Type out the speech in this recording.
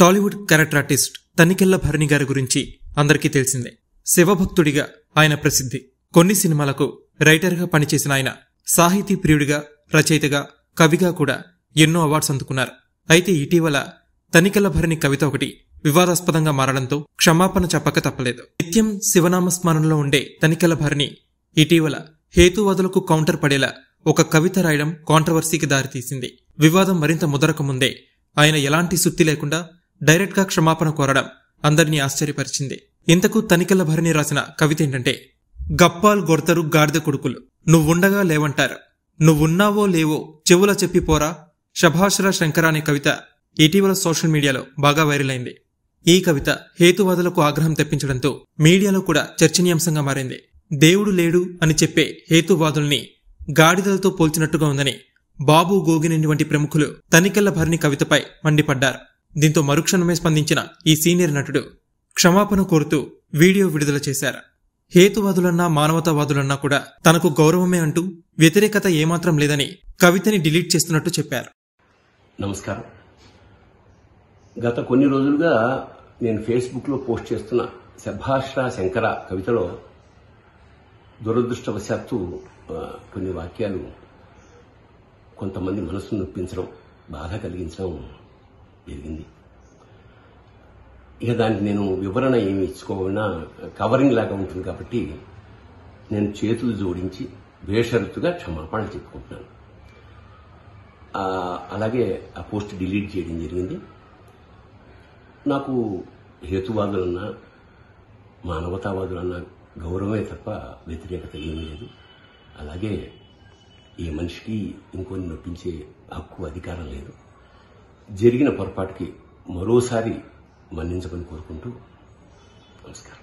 Tollywood character artist Tanikella Bharani గారి గురించి అందరికీ తెలిసిందే శివభక్తుడిగా ఆయన ప్రసిద్ధి కొన్ని సినిమాలకు రైటర్గా పనిచేసిన ఆయన సాహితీ ప్రియుడిగా రచయితగా కవిగా కూడా ఎన్నో అవార్డ్స్ అందుకున్నారు అయితే ఇటీవల తనికెళ్ల భరణి కవిత ఒకటి వివాదాస్పదంగా మారడంతో క్షమాపణ చెప్పక తప్పలేదు నిత్యం శివనామస్మరణలో ఉండే తనికెళ్ల భరణి ఇటీవల హేతువాదులకు కౌంటర్ పడేలా ఒక కవిత రాయడం కాంట్రవర్సీకి దారితీసింది వివాదం మరింత ముదరకముందే ఆయన ఎలాంటి సుత్తి లేకుండా డైరెక్ట్గా క్షమాపణ కోరడం అందరినీ ఆశ్చర్యపరిచింది ఇంతకు తనికెళ్ల భరిని రాసిన కవిత ఏంటంటే గప్పాల్ గొడతరు గాడిద కొడుకులు నువ్వుండగా లేవంటారు నువ్వున్నావో లేవో చెవుల చెప్పిపోరా శభాషర శంకర అనే కవిత ఇటీవల సోషల్ మీడియాలో బాగా వైరల్ అయింది ఈ కవిత హేతువాదులకు ఆగ్రహం తెప్పించడంతో మీడియాలో కూడా చర్చనీయాంశంగా మారింది దేవుడు లేడు అని చెప్పే హేతువాదుల్ని గాడిదలతో పోల్చినట్టుగా ఉందని బాబు గోగినేని వంటి ప్రముఖులు తనికెళ్ల భరిణి కవితపై మండిపడ్డారు దీంతో మరుక్షణమే స్పందించిన ఈ సీనియర్ నటుడు క్షమాపణ కోరుతూ వీడియో విడుదల చేశారు హేతువాదులన్నా మానవతావాదులన్నా కూడా తనకు గౌరవమే అంటూ వ్యతిరేకత ఏమాత్రం లేదని కవితని డిలీట్ చేస్తున్నట్టు చెప్పారు నమస్కారం గత కొన్ని రోజులుగా నేను ఫేస్బుక్లో పోస్ట్ చేస్తున్న శభాష్రా శంకర కవితలో దురదృష్టవశాత్తు కొన్ని వాక్యాలు కొంతమంది మనసును నొప్పించడం బాధ కలిగించడం జరిగింది ఇక దానికి నేను వివరణ ఏమి ఇచ్చుకోవాలన్నా కవరింగ్ లాగా ఉంటుంది కాబట్టి నేను చేతులు జోడించి బేషరతుగా క్షమాపణ చెప్పుకుంటున్నాను అలాగే ఆ పోస్ట్ డిలీట్ చేయడం జరిగింది నాకు హేతువాదులన్నా మానవతావాదులన్నా గౌరవమే తప్ప వ్యతిరేకత ఏం లేదు అలాగే ఏ మనిషికి ఇంకొన్ని నొప్పించే హక్కు అధికారం లేదు జరిగిన పొరపాటుకి మరోసారి మన్నించమని కోరుకుంటూ నమస్కారం